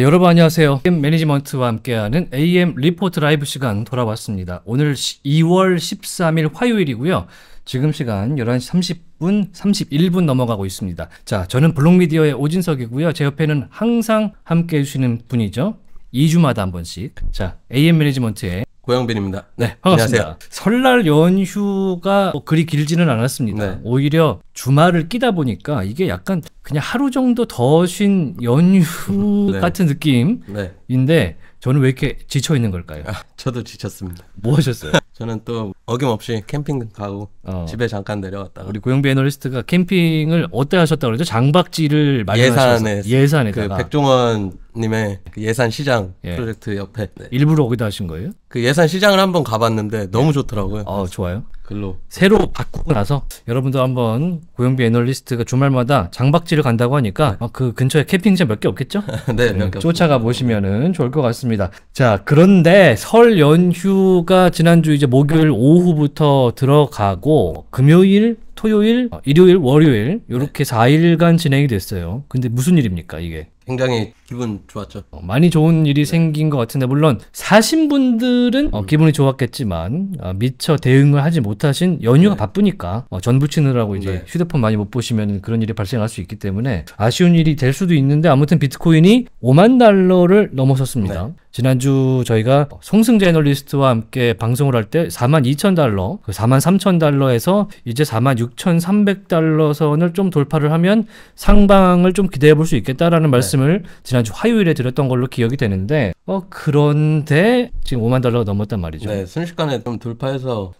네, 여러분 안녕하세요. AM 매니지먼트와 함께하는 AM 리포트 라이브 시간 돌아왔습니다. 오늘 2월 13일 화요일이고요. 지금 시간 11시 30분, 31분 넘어가고 있습니다. 자, 저는 블록미디어의 오진석이고요. 제 옆에는 항상 함께 해주시는 분이죠. 2주마다 한 번씩. 자, AM 매니지먼트의 고영빈입니다. 네, 반갑습니다. 안녕하세요. 설날 연휴가 뭐 그리 길지는 않았습니다. 네. 오히려 주말을 끼다 보니까 이게 약간 그냥 하루 정도 더 쉰 연휴 네. 같은 느낌인데 네. 저는 왜 이렇게 지쳐 있는 걸까요? 아, 저도 지쳤습니다. 뭐 하셨어요? 저는 또 어김없이 캠핑 가고 어. 집에 잠깐 내려갔다가 우리 고영비 애널리스트가 캠핑을 어때 하셨다그러죠 장박지를 예산에 그 예산에다가 그 백종원 님의 그 예산 시장 예. 프로젝트 옆에 네. 일부러 거기다 하신 거예요? 그 예산 시장을 한번 가봤는데 너무 좋더라고요. 어, 좋아요. 글로 새로 바꾸고 나서 여러분도 한번 고영비 애널리스트가 주말마다 장박지를 간다고 하니까 네. 아, 그 근처에 캠핑장 몇 개 없겠죠? 네, 네 쫓아가 보시면은 좋을 것 같습니다. 자, 그런데 설 연휴가 지난주 이제 목요일 오후부터 들어가고 금요일, 토요일, 어, 일요일, 월요일 이렇게 4일간 진행이 됐어요. 근데 무슨 일입니까 이게? 굉장히 기분 좋았죠. 어, 많이 좋은 일이 네. 생긴 것 같은데 물론 사신 분들은 어, 음. 기분이 좋았겠지만 어, 미처 대응을 하지 못하신 연휴가 네. 바쁘니까 어, 전 부치느라고 이제 네. 휴대폰 많이 못 보시면 그런 일이 발생할 수 있기 때문에 아쉬운 일이 될 수도 있는데 아무튼 비트코인이 5만 달러를 넘어섰습니다. 네. 지난주 저희가 송승재 널리스트와 함께 방송을 할 때 4만 2천 달러, 4만 그 3천 달러에서 이제 4만 6천 3백 달러 선을 좀 돌파를 하면 상방을 좀 기대해 볼 수 있겠다라는 네. 말씀을 지난 지난주 화요일에 드렸던 걸로 기억이 되는데 어 그런데 지금 5만 달러가 넘었단 말이죠. 네, 순식간에 좀 돌파해서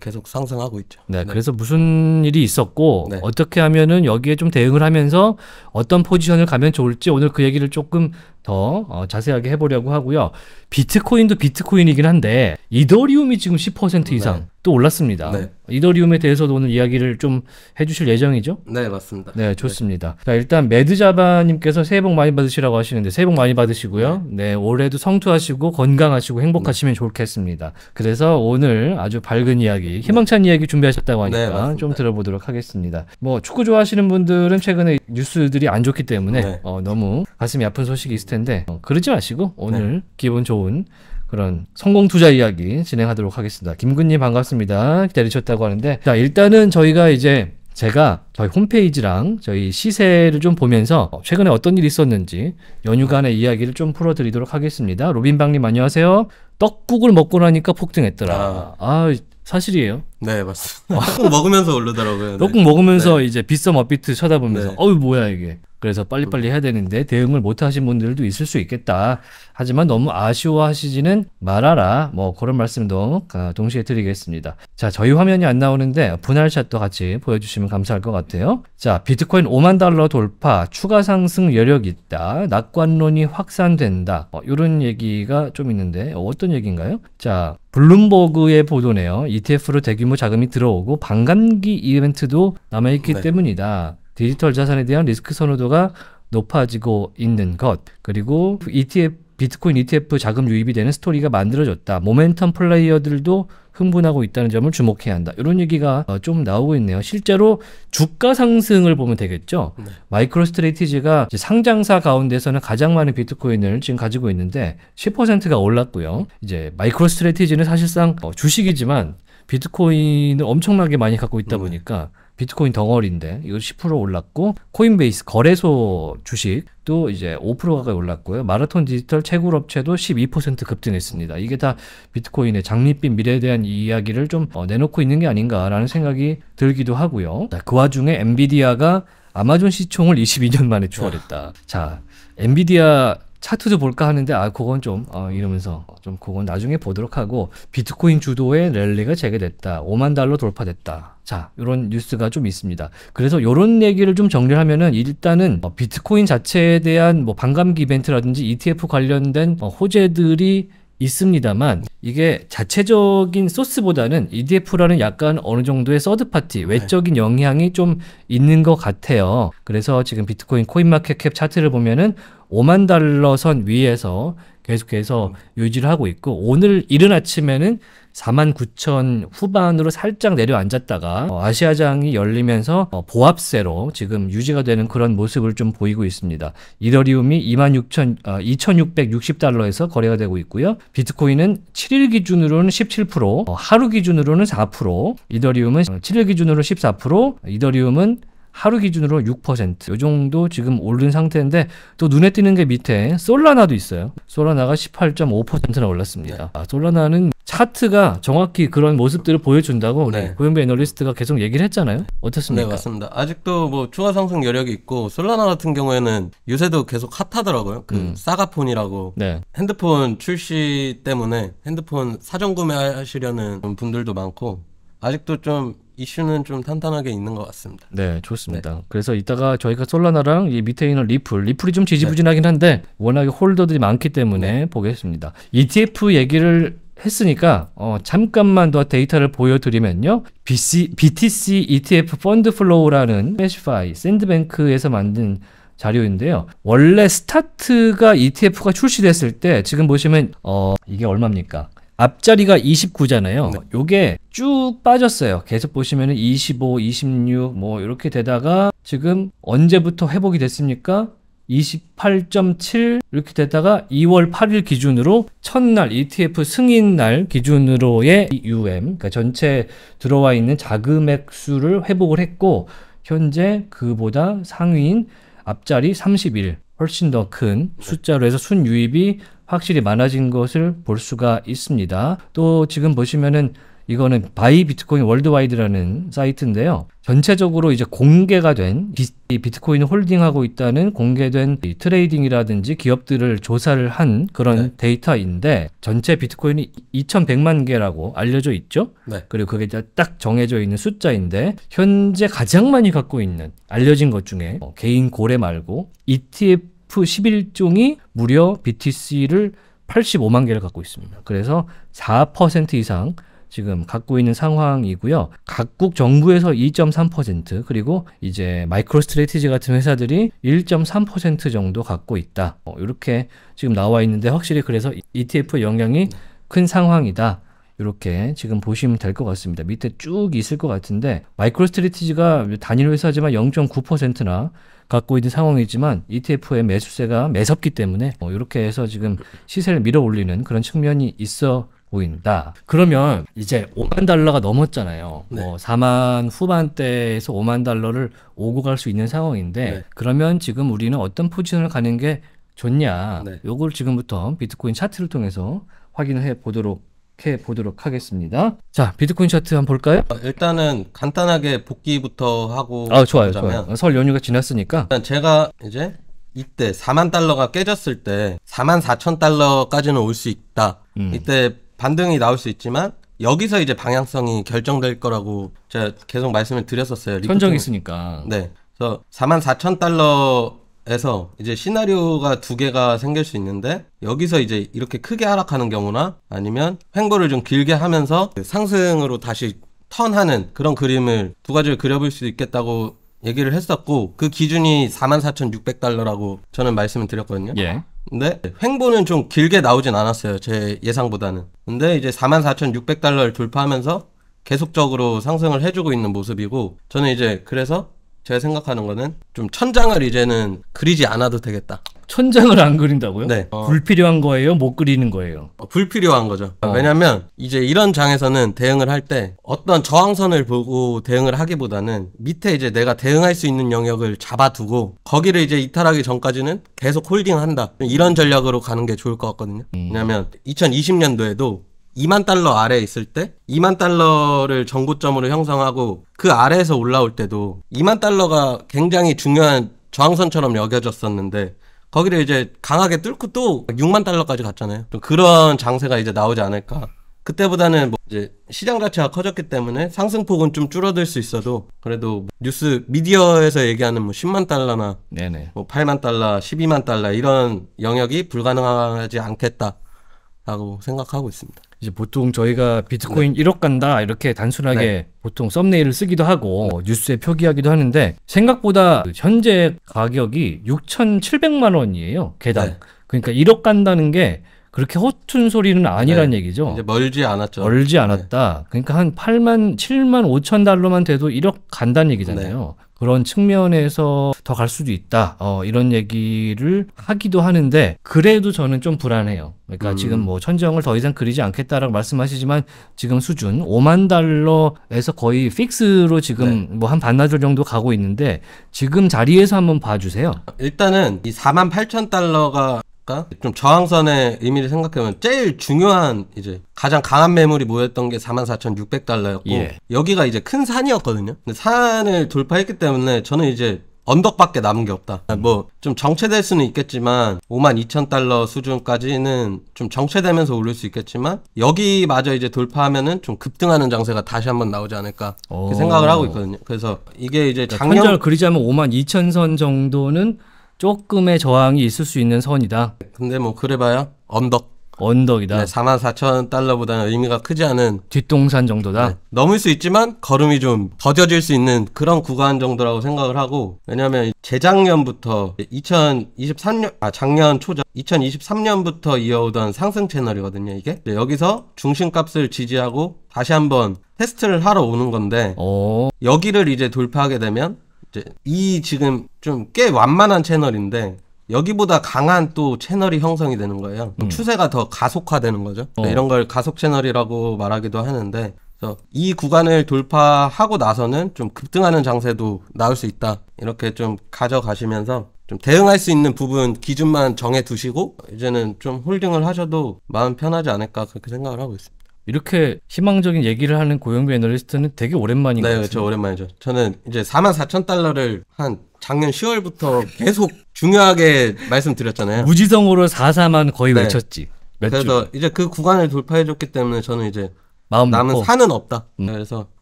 계속 상승하고 있죠. 네, 네, 그래서 무슨 일이 있었고 네. 어떻게 하면은 여기에 좀 대응을 하면서 어떤 포지션을 가면 좋을지 오늘 그 얘기를 조금 더 어, 자세하게 해보려고 하고요. 비트코인도 비트코인이긴 한데 이더리움이 지금 10% 이상 네. 또 올랐습니다. 네. 이더리움에 대해서도 오늘 이야기를 좀 해주실 예정이죠? 네, 맞습니다. 네, 좋습니다. 네. 자, 일단 매드자바님께서 새해 복 많이 받으시라고 하시는데 새해 복 많이 받으시고요. 네, 네 올해도 성투하시고 건강하시고 행복하시면 네. 좋겠습니다. 그래서 오늘 아주 밝은 이야기, 희망찬 이야기 준비하셨다고 하니까 네, 좀 들어보도록 하겠습니다. 뭐 축구 좋아하시는 분들은 최근에 뉴스들이 안 좋기 때문에 어, 너무 가슴이 아픈 소식이 있을 텐데 어, 그러지 마시고 오늘 기분 좋은 그런 성공 투자 이야기 진행하도록 하겠습니다. 김근님 반갑습니다. 기다리셨다고 하는데 자 일단은 저희가 이제 제가 저희 홈페이지랑 저희 시세를 좀 보면서 최근에 어떤 일이 있었는지 연휴간의 이야기를 좀 풀어드리도록 하겠습니다. 로빈방님 안녕하세요. 떡국을 먹고 나니까 폭등했더라. 아, 아 사실이에요. 네 맞습니다. 떡국 먹으면서 오르더라고요. 떡국 네. 먹으면서 네. 이제 비썸 업비트 쳐다보면서 네. 어우 뭐야 이게 그래서 빨리빨리 그렇죠. 해야 되는데 대응을 못 하신 분들도 있을 수 있겠다. 하지만 너무 아쉬워하시지는 말아라. 뭐 그런 말씀도 아, 동시에 드리겠습니다. 자, 저희 화면이 안 나오는데 분할 샷도 같이 보여주시면 감사할 것 같아요. 자, 비트코인 5만 달러 돌파, 추가 상승 여력 있다, 낙관론이 확산된다. 어, 뭐 이런 얘기가 좀 있는데 어떤 얘기인가요? 자, 블룸버그의 보도네요. ETF로 대규모 자금이 들어오고 반감기 이벤트도 남아있기 네. 때문이다. 디지털 자산에 대한 리스크 선호도가 높아지고 있는 것 그리고 ETF 비트코인 ETF 자금 유입이 되는 스토리가 만들어졌다. 모멘텀 플레이어들도 흥분하고 있다는 점을 주목해야 한다. 이런 얘기가 어, 좀 나오고 있네요. 실제로 주가 상승을 보면 되겠죠. 네. 마이크로스트레이티지가 상장사 가운데서는 가장 많은 비트코인을 지금 가지고 있는데 10%가 올랐고요. 이제 마이크로스트레이티지는 사실상 어, 주식이지만 비트코인을 엄청나게 많이 갖고 있다 음. 보니까 비트코인 덩어리인데 이거 10% 올랐고 코인베이스 거래소 주식도 이제 5% 가까이 올랐고요. 마라톤 디지털 채굴 업체도 12% 급등했습니다. 이게 다 비트코인의 장밋빛 미래에 대한 이야기를 좀 어, 내놓고 있는 게 아닌가라는 생각이 들기도 하고요. 자, 그 와중에 엔비디아가 아마존 시총을 22년 만에 추월했다. 자, 엔비디아 차트도 볼까 하는데 아 그건 좀 어, 이러면서 좀 그건 나중에 보도록 하고 비트코인 주도의 랠리가 재개됐다 5만 달러 돌파됐다 자 이런 뉴스가 좀 있습니다 그래서 이런 얘기를 좀 정리하면은 일단은 어, 비트코인 자체에 대한 뭐 반감기 이벤트라든지 ETF 관련된 어, 호재들이 있습니다만 이게 자체적인 소스보다는 EDF라는 약간 어느 정도의 서드파티 네. 외적인 영향이 좀 있는 것 같아요. 그래서 지금 비트코인 코인마켓캡 차트를 보면은 5만 달러 선 위에서 계속해서 음. 유지를 하고 있고 오늘 이른 아침에는 4만 9천 후반으로 살짝 내려앉았다가 어, 아시아장이 열리면서 어, 보합세로 지금 유지가 되는 그런 모습을 좀 보이고 있습니다. 이더리움이 2만 6천 2,660달러에서 아, 거래가 되고 있고요. 비트코인은 7일 기준으로는 17%, 어, 하루 기준으로는 4%, 이더리움은 7일 기준으로 14%, 이더리움은 하루 기준으로 6%. 이 정도 지금 오른 상태인데 또 눈에 띄는 게 밑에 솔라나도 있어요. 솔라나가 18.5%나 올랐습니다. 네. 아, 솔라나는 차트가 정확히 그런 모습들을 보여준다고 네. 네 고영배 애널리스트가 계속 얘기를 했잖아요. 어떻습니까? 네, 맞습니다. 아직도 뭐 추가 상승 여력이 있고 솔라나 같은 경우에는 요새도 계속 핫하더라고요. 그 음. 사가폰이라고 네. 핸드폰 출시 때문에 핸드폰 사전 구매하시려는 분들도 많고 아직도 좀 이슈는 좀 탄탄하게 있는 것 같습니다. 네, 좋습니다. 네. 그래서 이따가 저희가 솔라나랑 이 밑에 있는 리플, 리플이 좀 지지부진하긴 네. 한데 워낙에 홀더들이 많기 때문에 네. 보겠습니다. ETF 얘기를 했으니까 어, 잠깐만 더 데이터를 보여드리면요. BC, BTC ETF 펀드 플로우라는 메시파이 샌드뱅크에서 만든 자료인데요. 원래 스타트가 ETF가 출시됐을 때 지금 보시면 어, 이게 얼마입니까? 앞자리가 29잖아요. 네. 요게 쭉 빠졌어요. 계속 보시면 25, 26 뭐 이렇게 되다가 지금 언제부터 회복이 됐습니까? 28.7 이렇게 되다가 2월 8일 기준으로 첫날 ETF 승인 날 기준으로의 UM 그러니까 전체 들어와 있는 자금액 수를 회복을 했고 현재 그보다 상위인 앞자리 31 훨씬 더 큰 숫자로 해서 순유입이 확실히 많아진 것을 볼 수가 있습니다. 또 지금 보시면은 이거는 바이 비트코인 월드와이드라는 사이트인데요. 전체적으로 이제 공개가 된 비트코인 홀딩하고 있다는 공개된 트레이딩이라든지 기업들을 조사를 한 그런 네. 데이터인데 전체 비트코인이 2,100만 개라고 알려져 있죠. 네. 그리고 그게 딱 정해져 있는 숫자인데 현재 가장 많이 갖고 있는 알려진 것 중에 뭐 개인 고래 말고 ETF F11종이 무려 BTC를 85만 개를 갖고 있습니다. 그래서 4% 이상 지금 갖고 있는 상황이고요. 각국 정부에서 2.3% 그리고 이제 마이크로 스트레티지 같은 회사들이 1.3% 정도 갖고 있다. 어, 이렇게 지금 나와 있는데 확실히 그래서 ETF 영향이 네. 큰 상황이다. 이렇게 지금 보시면 될 것 같습니다. 밑에 쭉 있을 것 같은데 마이크로 스트레티지가 단일 회사지만 0.9%나 갖고 있는 상황이지만 ETF의 매수세가 매섭기 때문에 뭐 이렇게 해서 지금 시세를 밀어 올리는 그런 측면이 있어 보인다. 그러면 이제 5만 달러가 넘었잖아요. 네. 뭐 4만 후반대에서 5만 달러를 오고 갈 수 있는 상황인데 네. 그러면 지금 우리는 어떤 포지션을 가는 게 좋냐? 네. 요걸 지금부터 비트코인 차트를 통해서 확인해 보도록 시작해 보도록 하겠습니다. 자, 비트코인 차트 한번 볼까요? 어, 일단은 간단하게 복귀부터 하고 아, 좋아요. 좋아요. 설 연휴가 지났으니까. 일단 제가 이제 이때 4만 달러가 깨졌을 때 4만 4천 달러까지는 올 수 있다. 음. 이때 반등이 나올 수 있지만 여기서 이제 방향성이 결정될 거라고 제가 계속 말씀을 드렸었어요. 천정 있으니까. 네. 그래서 4만 4천 달러 에서 이제 시나리오가 두 개가 생길 수 있는데 여기서 이제 이렇게 크게 하락하는 경우나 아니면 횡보를 좀 길게 하면서 상승으로 다시 턴하는 그런 그림을 두 가지를 그려볼 수 있겠다고 얘기를 했었고 그 기준이 44,600달러라고 저는 말씀을 드렸거든요. 예. 근데 횡보는 좀 길게 나오진 않았어요. 제 예상보다는. 근데 이제 44,600달러를 돌파하면서 계속적으로 상승을 해주고 있는 모습이고 저는 이제 그래서 제가 생각하는 거는 좀 천장을 이제는 그리지 않아도 되겠다. 천장을 안 그린다고요? 네. 어. 어. 불필요한 거예요? 못 그리는 거예요? 어, 불필요한 거죠. 어. 왜냐면 이제 이런 장에서는 대응을 할 때 어떤 저항선을 보고 대응을 하기보다는 밑에 이제 내가 대응할 수 있는 영역을 잡아두고 거기를 이제 이탈하기 전까지는 계속 홀딩한다. 이런 전략으로 가는 게 좋을 것 같거든요. 음. 왜냐면 2020년도에도 2만 달러 아래에 있을 때 2만 달러를 전고점으로 형성하고 그 아래에서 올라올 때도 2만 달러가 굉장히 중요한 저항선처럼 여겨졌었는데 거기를 이제 강하게 뚫고 또 6만 달러까지 갔잖아요. 그런 장세가 이제 나오지 않을까. 그때보다는 뭐 이제 시장 자체가 커졌기 때문에 상승폭은 좀 줄어들 수 있어도 그래도 뉴스 미디어에서 얘기하는 뭐 10만 달러나 네네. 뭐 8만 달러, 12만 달러 이런 영역이 불가능하지 않겠다라고 생각하고 있습니다. 이제 보통 저희가 비트코인 네. 1억 간다 이렇게 단순하게 네. 보통 썸네일을 쓰기도 하고 뉴스에 표기하기도 하는데 생각보다 현재 가격이 6,700만 원이에요 개당. 네. 그러니까 1억 간다는 게 그렇게 허튼 소리는 아니란 네. 얘기죠. 이제 멀지 않았죠. 멀지 않았다. 네. 그러니까 한 8만 7만 5천 달러만 돼도 1억 간다는 얘기잖아요. 네. 그런 측면에서 더 갈 수도 있다. 어, 이런 얘기를 하기도 하는데 그래도 저는 좀 불안해요. 그러니까 음. 지금 뭐 천정을 더 이상 그리지 않겠다라고 말씀하시지만 지금 수준 5만 달러에서 거의 픽스로 지금 네. 뭐한 반나절 정도 가고 있는데 지금 자리에서 한번 봐주세요. 일단은 이 4만 8천 달러가 할까? 좀 저항선의 의미를 생각해보면 제일 중요한 이제 가장 강한 매물이 모였던 게 44,600달러였고 예. 여기가 이제 큰 산이었거든요. 근데 산을 돌파했기 때문에 저는 이제 언덕밖에 남은 게 없다. 음. 뭐좀 정체될 수는 있겠지만 5 2 0 0 0 달러 수준까지는 좀 정체되면서 오를 수 있겠지만 여기마저 이제 돌파하면은 좀 급등하는 장세가 다시 한번 나오지 않을까 생각을 하고 있거든요. 그래서 이게 이제 그러니까 작년 그러니까 편 그리자면 5 2 0 0 0선 정도는 조금의 저항이 있을 수 있는 선이다. 근데 뭐 그래봐야 언덕. 언덕이다. 네, 4만 4천 달러보다는 의미가 크지 않은 뒷동산 정도다. 네, 넘을 수 있지만 걸음이 좀 더뎌질 수 있는 그런 구간 정도라고 생각을 하고 왜냐하면 재작년부터 2023년 아 작년 초죠 2023년부터 이어오던 상승 채널이거든요 이게 네, 여기서 중심값을 지지하고 다시 한번 테스트를 하러 오는 건데 오. 어. 여기를 이제 돌파하게 되면 이제 이 지금 좀 꽤 완만한 채널인데 여기보다 강한 또 채널이 형성이 되는 거예요. 음. 추세가 더 가속화되는 거죠. 어. 그러니까 이런 걸 가속 채널이라고 말하기도 하는데 그래서 이 구간을 돌파하고 나서는 좀 급등하는 장세도 나올 수 있다. 이렇게 좀 가져가시면서 좀 대응할 수 있는 부분 기준만 정해 두시고 이제는 좀 홀딩을 하셔도 마음 편하지 않을까 그렇게 생각을 하고 있습니다. 이렇게 희망적인 얘기를 하는 고용비 애널리스트는 되게 오랜만인 네, 것 그렇죠. 같아요. 네, 오랜만이죠. 저는 이제 4만 4천 달러를 한 작년 10월부터 계속 중요하게 말씀드렸잖아요. 무지성으로 4사만 거의 네. 외쳤지. 그래서 주. 이제 그 구간을 돌파해줬기 때문에 저는 이제 마음 남은 산은 없다. 음. 그래서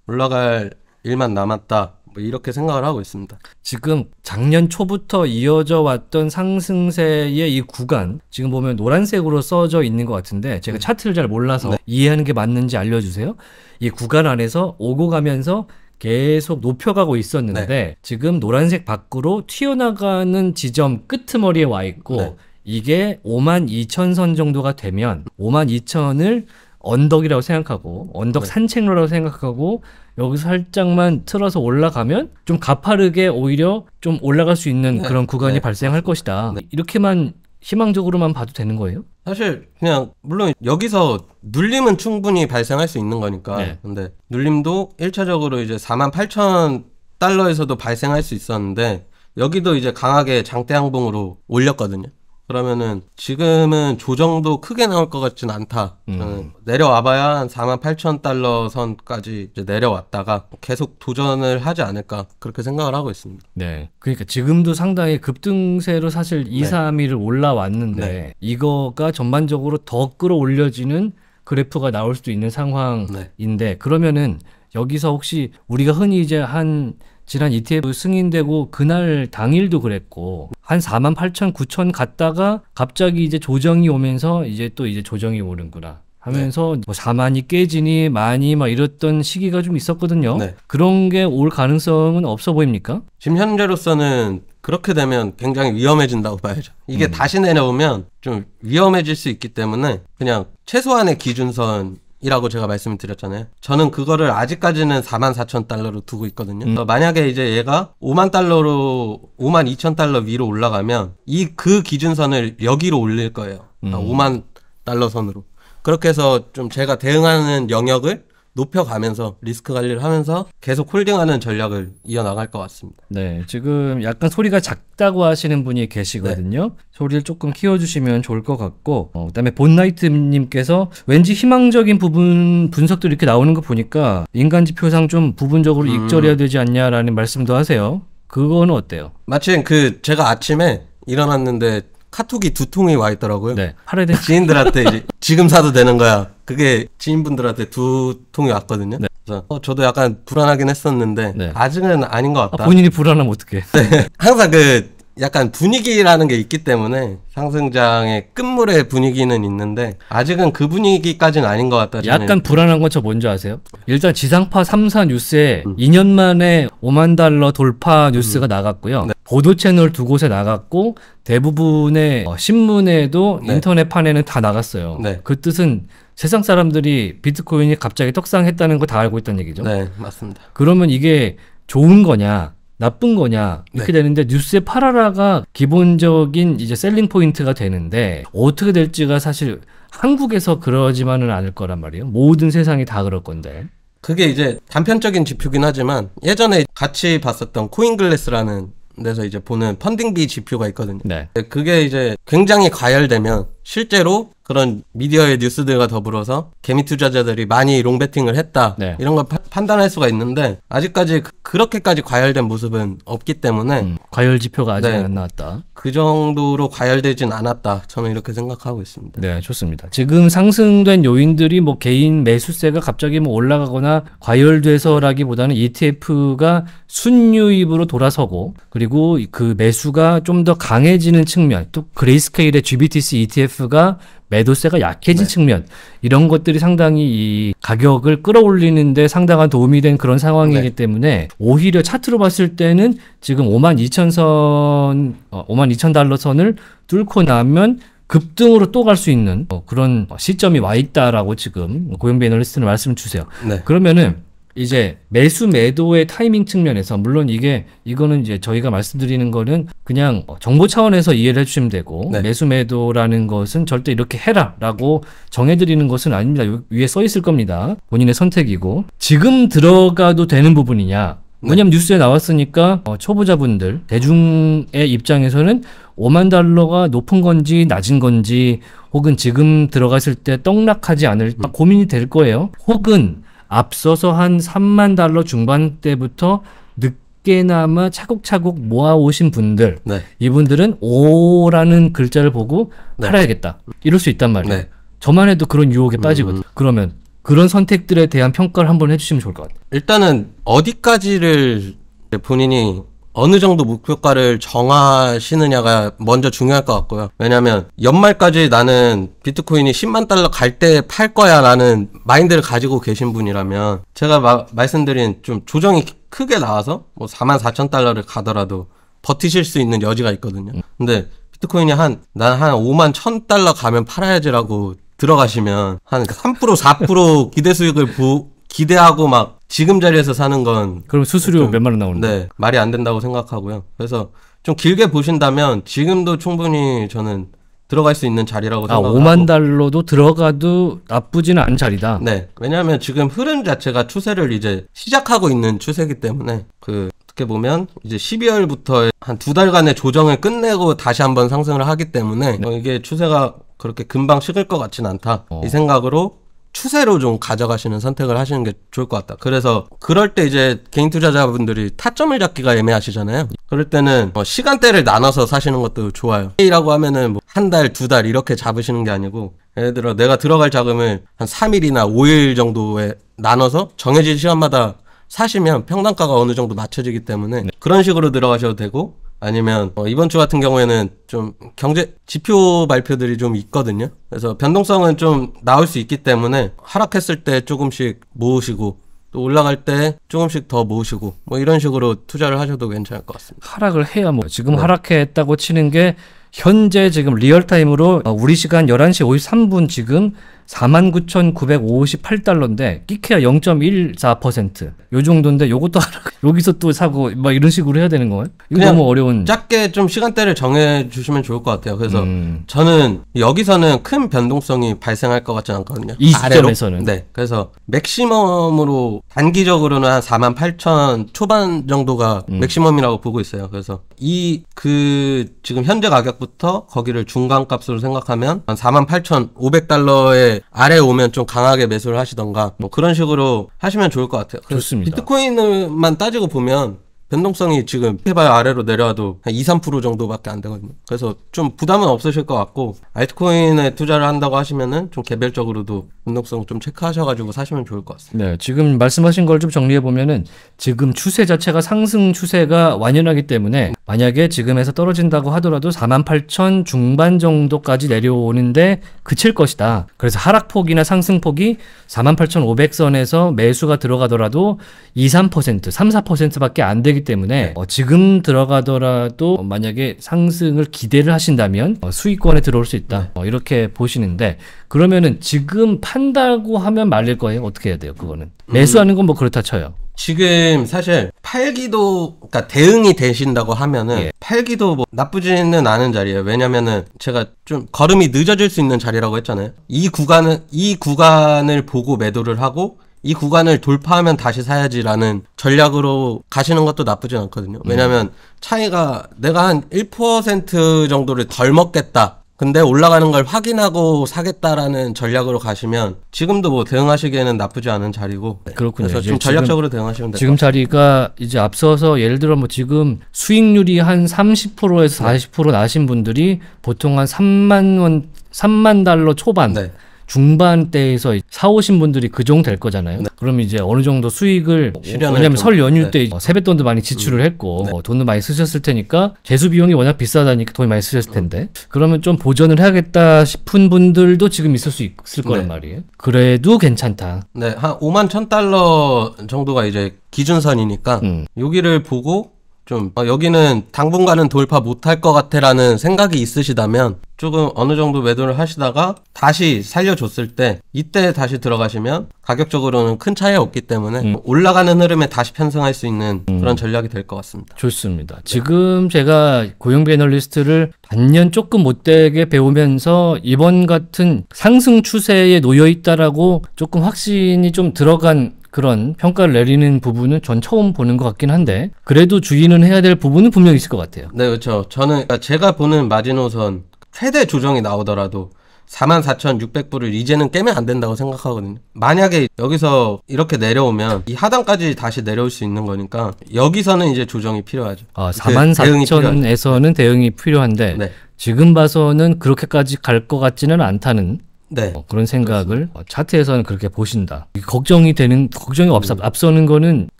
올라갈 일만 남았다. 뭐 이렇게 생각을 하고 있습니다. 지금 작년 초부터 이어져 왔던 상승세의 이 구간 지금 보면 노란색으로 써져 있는 것 같은데 제가 네. 차트를 잘 몰라서 네. 이해하는 게 맞는지 알려주세요. 이 구간 안에서 오고 가면서 계속 높여가고 있었는데 네. 지금 노란색 밖으로 튀어나가는 지점 끄트머리에 와 있고 네. 이게 5 2 0 0 0선 정도가 되면 5 2 0 0천을 언덕이라고 생각하고 언덕 네. 산책로라고 생각하고 여기서 살짝만 틀어서 올라가면 좀 가파르게 오히려 좀 올라갈 수 있는 네. 그런 구간이 네. 발생할 것이다. 네. 이렇게만 희망적으로만 봐도 되는 거예요? 사실 그냥 물론 여기서 눌림은 충분히 발생할 수 있는 거니까 네. 근데 눌림도 1차적으로 이제 4만 8천 달러에서도 발생할 수 있었는데 여기도 이제 강하게 장대 항봉으로 올렸거든요. 그러면은 지금은 조정도 크게 나올 것 같진 않다. 음. 내려와봐야 한 4만 8천 달러 선까지 내려왔다가 계속 도전을 하지 않을까 그렇게 생각을 하고 있습니다. 네, 그러니까 지금도 상당히 급등세로 사실 2, 네. 3위를 올라왔는데 네. 이거가 전반적으로 더 끌어올려지는 그래프가 나올 수도 있는 상황인데 네. 그러면은 여기서 혹시 우리가 흔히 이제 한 지난 ETF 승인되고 그날 당일도 그랬고 한 4만 8천, 9천 갔다가 갑자기 이제 조정이 오면서 이제 또 이제 조정이 오는구나. 하면서 네. 뭐 4만이 깨지니 많이 막 이랬던 시기가 좀 있었거든요. 네. 그런 게 올 가능성은 없어 보입니까? 지금 현재로서는 그렇게 되면 굉장히 위험해진다고 봐야죠. 이게 음. 다시 내려오면 좀 위험해질 수 있기 때문에 그냥 최소한의 기준선 이라고 제가 말씀을 드렸잖아요. 저는 그거를 아직까지는 4만 4천 달러로 두고 있거든요. 음. 만약에 이제 얘가 5만 달러로 5만 2천 달러 위로 올라가면 이 그 기준선을 여기로 올릴 거예요. 그러니까 음. 5만 달러 선으로. 그렇게 해서 좀 제가 대응하는 영역을 높여가면서 리스크 관리를 하면서 계속 홀딩하는 전략을 이어나갈 것 같습니다. 네, 지금 약간 소리가 작다고 하시는 분이 계시거든요. 네. 소리를 조금 키워주시면 좋을 것 같고, 어, 그다음에 본나이트님께서 왠지 희망적인 부분 분석도 이렇게 나오는 거 보니까 인간지표상 좀 부분적으로 음. 익절해야 되지 않냐라는 말씀도 하세요. 그거는 어때요? 마침 그 제가 아침에 일어났는데 카톡이 두 통이 와 있더라고요. 네. 팔에 지인들한테 이제 지금 사도 되는 거야. 그게 지인분들한테 두 통이 왔거든요. 네. 그래서 어, 저도 약간 불안하긴 했었는데 네. 아직은 아닌 것 같다. 아, 본인이 불안하면 어떡해. 네. 항상 그 약간 분위기라는 게 있기 때문에 상승장의 끝물의 분위기는 있는데 아직은 그 분위기까지는 아닌 것 같다. 저는. 불안한 건 저 뭔지 아세요? 일단 지상파 3사 뉴스에 음. 2년 만에 5만 달러 돌파 뉴스가 음. 나갔고요. 네. 보도 채널 두 곳에 나갔고 대부분의 어, 신문에도 네. 인터넷판에는 다 나갔어요. 네. 그 뜻은 세상 사람들이 비트코인이 갑자기 떡상했다는 거 다 알고 있다는 얘기죠. 네, 맞습니다. 그러면 이게 좋은 거냐, 나쁜 거냐 이렇게 네. 되는데 뉴스에 팔아라가 기본적인 이제 셀링 포인트가 되는데 어떻게 될지가 사실 한국에서 그러지만은 않을 거란 말이에요. 모든 세상이 다 그럴 건데. 그게 이제 단편적인 지표긴 하지만 예전에 같이 봤었던 코인글래스라는 데서 이제 보는 펀딩비 지표가 있거든요. 네. 그게 이제 굉장히 과열되면 실제로 그런 미디어의 뉴스들과 더불어서 개미 투자자들이 많이 롱베팅을 했다 네. 이런 걸 파, 판단할 수가 있는데 아직까지 그, 그렇게까지 과열된 모습은 없기 때문에 음, 과열 지표가 아직 네, 안 나왔다 그 정도로 과열되진 않았다 저는 이렇게 생각하고 있습니다 네 좋습니다 지금 상승된 요인들이 뭐 개인 매수세가 갑자기 뭐 올라가거나 과열돼서라기보다는 ETF가 순유입으로 돌아서고 그리고 그 매수가 좀 더 강해지는 측면 또 그레이스케일의 GBTC ETF IMF가 매도세가 약해진 네. 측면 이런 것들이 상당히 이 가격을 끌어올리는데 상당한 도움이 된 그런 상황이기 네. 때문에 오히려 차트로 봤을 때는 지금 5만 2천 선, 어, 5만 2천 달러 선을 뚫고 나면 급등으로 또 갈 수 있는 어, 그런 시점이 와 있다라고 지금 고용배 애널리스트는 말씀을 주세요. 네. 그러면은 이제 매수 매도의 타이밍 측면에서 물론 이게 이거는 이제 저희가 말씀드리는 거는 그냥 정보 차원에서 이해를 해주시면 되고 네. 매수 매도라는 것은 절대 이렇게 해라라고 정해드리는 것은 아닙니다 위에 써 있을 겁니다 본인의 선택이고 지금 들어가도 되는 부분이냐 네. 왜냐면 네. 뉴스에 나왔으니까 어, 초보자분들 대중의 입장에서는 5만 달러가 높은 건지 낮은 건지 혹은 지금 들어갔을 때 떡락하지 않을까 음. 고민이 될 거예요 혹은 앞서서 한 3만 달러 중반대부터 늦게나마 차곡차곡 모아오신 분들, 네. 이분들은 오라는 글자를 보고 네. 팔아야겠다. 이럴 수 있단 말이에요. 네. 저만 해도 그런 유혹에 빠지거든. 요 음. 그러면 그런 선택들에 대한 평가를 한번 해주시면 좋을 것 같아요. 일단은 어디까지를 본인이 어느 정도 목표가를 정하시느냐가 먼저 중요할 것 같고요. 왜냐하면 연말까지 나는 비트코인이 10만 달러 갈 때 팔 거야라는 마인드를 가지고 계신 분이라면 제가 마, 말씀드린 좀 조정이 크게 나와서 뭐 4만 4천 달러를 가더라도 버티실 수 있는 여지가 있거든요. 음. 근데 비트코인이 한 난 한 5만 1천 달러 가면 팔아야지라고 들어가시면 한 3% 4% 기대 수익을 보 기대하고 막 지금 자리에서 사는 건 그럼 수수료 몇만 원 나오는데 네, 말이 안 된다고 생각하고요. 그래서 좀 길게 보신다면 지금도 충분히 저는 들어갈 수 있는 자리라고 아, 생각하고 5만 달러도 들어가도 나쁘지는 않은 자리다. 네. 왜냐하면 지금 흐름 자체가 추세를 이제 시작하고 있는 추세기 이 때문에 그 어떻게 보면 이제 12월부터 한 두 달간의 조정을 끝내고 다시 한번 상승을 하기 때문에 네. 어, 이게 추세가 그렇게 금방 식을 것같지는 않다. 어. 이 생각으로 추세로 좀 가져가시는 선택을 하시는 게 좋을 것 같다. 그래서 그럴 때 이제 개인 투자자분들이 타점을 잡기가 애매하시잖아요. 그럴 때는 뭐 시간대를 나눠서 사시는 것도 좋아요. A라고 하면은 뭐 한 달, 두 달 이렇게 잡으시는 게 아니고 예를 들어 내가 들어갈 자금을 한 3일이나 5일 정도에 나눠서 정해진 시간마다 사시면 평당가가 어느 정도 맞춰지기 때문에 네. 그런 식으로 들어가셔도 되고 아니면 어, 이번 주 같은 경우에는 좀 경제 지표 발표들이 좀 있거든요. 그래서 변동성은 좀 나올 수 있기 때문에 하락했을 때 조금씩 모으시고 또 올라갈 때 조금씩 더 모으시고 뭐 이런 식으로 투자를 하셔도 괜찮을 것 같습니다. 하락을 해야 뭐 지금 네. 하락했다고 치는 게 현재 지금 리얼타임으로 어, 우리 시간 11시 53분 지금 49,958달러인데 끼케야 0.14%. 요 정도인데 요것도 하나 여기서 또 사고 막 이런 식으로 해야 되는 거예요? 이거 너무 어려운. 짧게 좀 시간대를 정해 주시면 좋을 것 같아요. 그래서 음. 저는 여기서는 큰 변동성이 발생할 것 같지 않거든요. 이아 시점에서는. 네. 그래서 맥시멈으로 단기적으로는 한 48,000 초반 정도가 음. 맥시멈이라고 보고 있어요. 그래서 이 그 지금 현재 가격부터 거기를 중간값으로 생각하면 한 48,500달러에 아래 오면 좀 강하게 매수를 하시던가 뭐 그런 식으로 하시면 좋을 것 같아요. 좋습니다. 비트코인만 따지고 보면 변동성이 지금 해봐 아래로 내려와도 한 2, 3% 정도밖에 안 되거든요. 그래서 좀 부담은 없으실 것 같고 알트코인에 투자를 한다고 하시면은 좀 개별적으로도 변동성 좀 체크하셔가지고 사시면 좋을 것 같습니다. 네, 지금 말씀하신 걸 좀 정리해 보면은 지금 추세 자체가 상승 추세가 완연하기 때문에 만약에 지금에서 떨어진다고 하더라도 48,000 중반 정도까지 내려오는데 그칠 것이다. 그래서 하락폭이나 상승폭이 48,500선에서 매수가 들어가더라도 2, 3%, 3, 4%밖에 안 되기 되기 때문에 네. 어, 지금 들어가더라도 만약에 상승을 기대를 하신다면 어, 수익권에 들어올 수 있다 네. 어, 이렇게 보시는데 그러면은 지금 판다고 하면 말릴 거예요 어떻게 해야 돼요 그거는 음. 매수하는 건 뭐 그렇다 쳐요 지금 사실 팔기도 그러니까 대응이 되신다고 하면은 예. 팔기도 뭐 나쁘지는 않은 자리예요. 왜냐면은 제가 좀 걸음이 늦어질 수 있는 자리라고 했잖아요. 이 구간은 이 구간을 보고 매도를 하고 이 구간을 돌파하면 다시 사야지라는 전략으로 가시는 것도 나쁘진 않거든요. 음. 왜냐면 하 차이가 내가 한 1% 정도를 덜 먹겠다. 근데 올라가는 걸 확인하고 사겠다라는 전략으로 가시면 지금도 뭐 대응하시기에는 나쁘지 않은 자리고 그렇군요. 그래서 좀 전략적으로 지금, 대응하시면 돼요. 지금 자리가 이제 앞서서 예를 들어 뭐 지금 수익률이 한 30%에서 40% 나신 분들이 보통 한 3만 원 3만 달러 초반 네. 중반대에서 사오신 분들이 그 정도 될 거잖아요. 네. 그럼 이제 어느 정도 수익을 어, 왜냐면 설 연휴 네. 때 네. 세뱃돈도 많이 지출을 음. 했고 네. 어, 돈도 많이 쓰셨을 테니까 재수 비용이 워낙 비싸다니까 돈이 많이 쓰셨을 텐데 그러면 좀 보전을 해야겠다 싶은 분들도 지금 있을 수 있을 거란 네. 말이에요. 그래도 괜찮다. 네, 한 5만 1천 달러 정도가 이제 기준선이니까 음. 여기를 보고 좀 어, 여기는 당분간은 돌파 못할 것 같아라는 생각이 있으시다면 조금 어느 정도 매도를 하시다가 다시 살려줬을 때 이때 다시 들어가시면 가격적으로는 큰 차이 없기 때문에 음. 올라가는 흐름에 다시 편성할 수 있는 음. 그런 전략이 될 것 같습니다. 좋습니다. 네. 지금 제가 고용비 애널리스트를 반년 조금 못되게 배우면서 이번 같은 상승 추세에 놓여 있다라고 조금 확신이 좀 들어간 그런 평가를 내리는 부분은 전 처음 보는 것 같긴 한데 그래도 주의는 해야 될 부분은 분명히 있을 것 같아요. 네, 그렇죠. 저는 그러니까 제가 보는 마지노선 최대 조정이 나오더라도 44,600불을 이제는 깨면 안 된다고 생각하거든요. 만약에 여기서 이렇게 내려오면 이 하단까지 다시 내려올 수 있는 거니까 여기서는 이제 조정이 필요하죠. 아, 44,000에서는 그 대응이, 필요한데 네. 지금 봐서는 그렇게까지 갈 것 같지는 않다는 네. 어, 그런 생각을 그 차트에서는 그렇게 보신다. 걱정이 되는 걱정이 앞서, 음. 앞서는 거는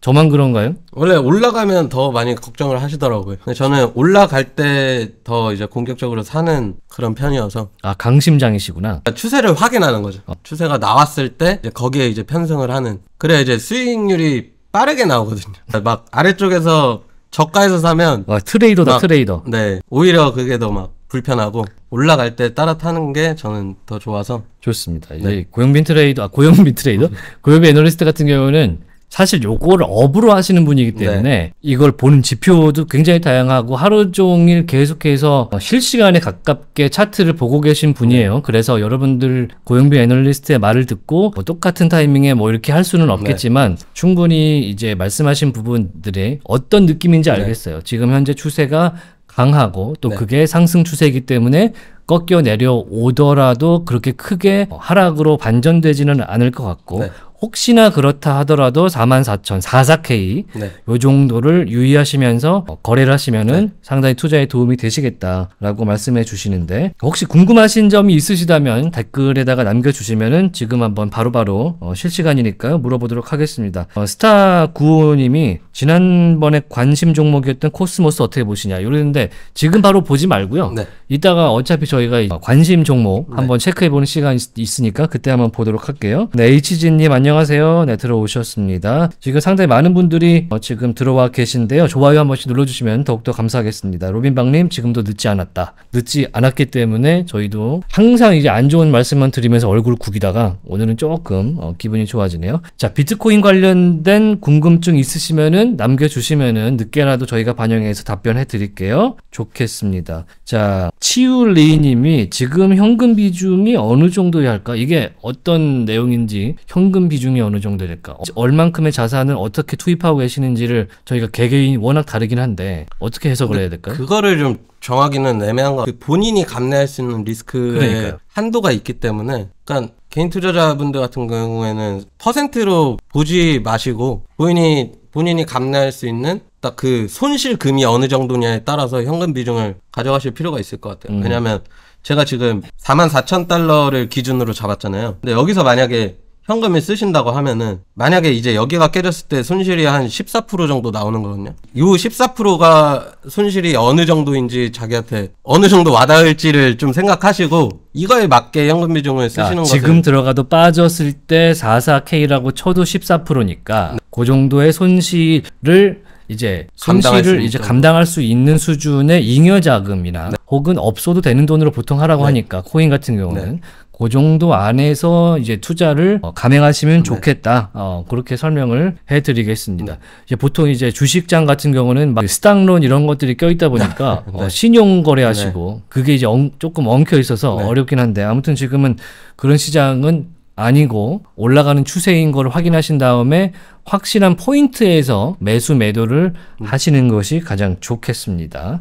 저만 그런가요? 원래 올라가면 더 많이 걱정을 하시더라고요. 근데 저는 올라갈 때 더 이제 공격적으로 사는 그런 편이어서 아 강심장이시구나. 그러니까 추세를 확인하는 거죠. 어. 추세가 나왔을 때 이제 거기에 이제 편승을 하는. 그래야 이제 수익률이 빠르게 나오거든요. 그러니까 막 아래쪽에서 저가에서 사면 와, 트레이더다 막, 트레이더. 네. 오히려 그게 더막 불편하고 올라갈 때 따라 타는 게 저는 더 좋아서 좋습니다. 이제 네. 고용빈 트레이더, 아, 고용빈 트레이더? 고용빈 애널리스트 같은 경우는 사실 요거를 업으로 하시는 분이기 네. 때문에 네. 이걸 보는 지표도 굉장히 다양하고 하루 종일 계속해서 실시간에 가깝게 차트를 보고 계신 분이에요. 네. 그래서 여러분들 고용비 애널리스트의 말을 듣고 뭐 똑같은 타이밍에 뭐 이렇게 할 수는 없겠지만 네. 충분히 이제 말씀하신 부분들의 어떤 느낌인지 알겠어요. 네. 지금 현재 추세가 강하고 또 네. 그게 상승 추세이기 때문에 꺾여 내려오더라도 그렇게 크게 뭐 하락으로 반전되지는 않을 것 같고 네. 혹시나 그렇다 하더라도 44,000 44K 네. 요 정도를 유의하시면서 거래를 하시면은 네. 상당히 투자에 도움이 되시겠다라고 말씀해 주시는데 혹시 궁금하신 점이 있으시다면 댓글에다가 남겨 주시면은 지금 한번 바로바로 어실시간이니까 물어보도록 하겠습니다. 어 스타 구호님이 지난번에 관심 종목이었던 코스모스 어떻게 보시냐 이러는데 지금 바로 보지 말고요. 네. 이따가 어차피 저희가 관심 종목 네. 한번 체크해 보는 시간이 있으니까 그때 한번 보도록 할게요. 네, HG님 안녕 안녕하세요. 네, 들어오셨습니다. 지금 상당히 많은 분들이 어, 지금 들어와 계신데요. 좋아요 한 번씩 눌러주시면 더욱더 감사하겠습니다. 로빈방님, 지금도 늦지 않았다. 늦지 않았기 때문에 저희도 항상 이제 안 좋은 말씀만 드리면서 얼굴 구기다가 오늘은 조금 어, 기분이 좋아지네요. 자, 비트코인 관련된 궁금증 있으시면은 남겨주시면은 늦게라도 저희가 반영해서 답변해 드릴게요. 좋겠습니다. 자, 치유레이님이 지금 현금 비중이 어느 정도야 할까? 이게 어떤 내용인지 현금 비중 비중이 어느 정도 될까? 어, 얼만큼의 자산을 어떻게 투입하고 계시는지를 저희가 개개인 이 워낙 다르긴 한데 어떻게 해석을 해야 될까요? 그거를 좀 정하기는 애매한 것 같아요. 그 본인이 감내할 수 있는 리스크의 그러니까요. 한도가 있기 때문에 그러니까 개인 투자자분들 같은 경우에는 퍼센트로 보지 마시고 본인이 본인이 감내할 수 있는 딱 그 손실금이 어느 정도냐에 따라서 현금 비중을 가져가실 필요가 있을 것 같아요. 음. 왜냐하면 제가 지금 4만 4천 달러를 기준으로 잡았잖아요. 근데 여기서 만약에 현금을 쓰신다고 하면은 만약에 이제 여기가 깨졌을 때 손실이 한 14% 정도 나오는 거거든요. 이 14%가 손실이 어느 정도인지 자기한테 어느 정도 와닿을지를 좀 생각하시고 이거에 맞게 현금 비중을 그러니까 쓰시는 거죠. 지금 들어가도 빠졌을 때 44K라고 쳐도 14%니까 네. 그 정도의 손실을 이제 손실을 이제 감당할 수 있는 수준의 잉여 자금이나 네. 혹은 없어도 되는 돈으로 보통 하라고 네. 하니까 코인 같은 경우는 네. 그 정도 안에서 이제 투자를 어, 감행하시면 네. 좋겠다. 어, 그렇게 설명을 해드리겠습니다. 네. 이제 보통 이제 주식장 같은 경우는 막 스탁론 이런 것들이 껴있다 보니까 네. 어, 신용 거래하시고 네. 그게 이제 엉, 조금 엉켜 있어서 네. 어렵긴 한데 아무튼 지금은 그런 시장은 아니고 올라가는 추세인 걸 확인하신 다음에 확실한 포인트에서 매수 매도를 음. 하시는 것이 가장 좋겠습니다.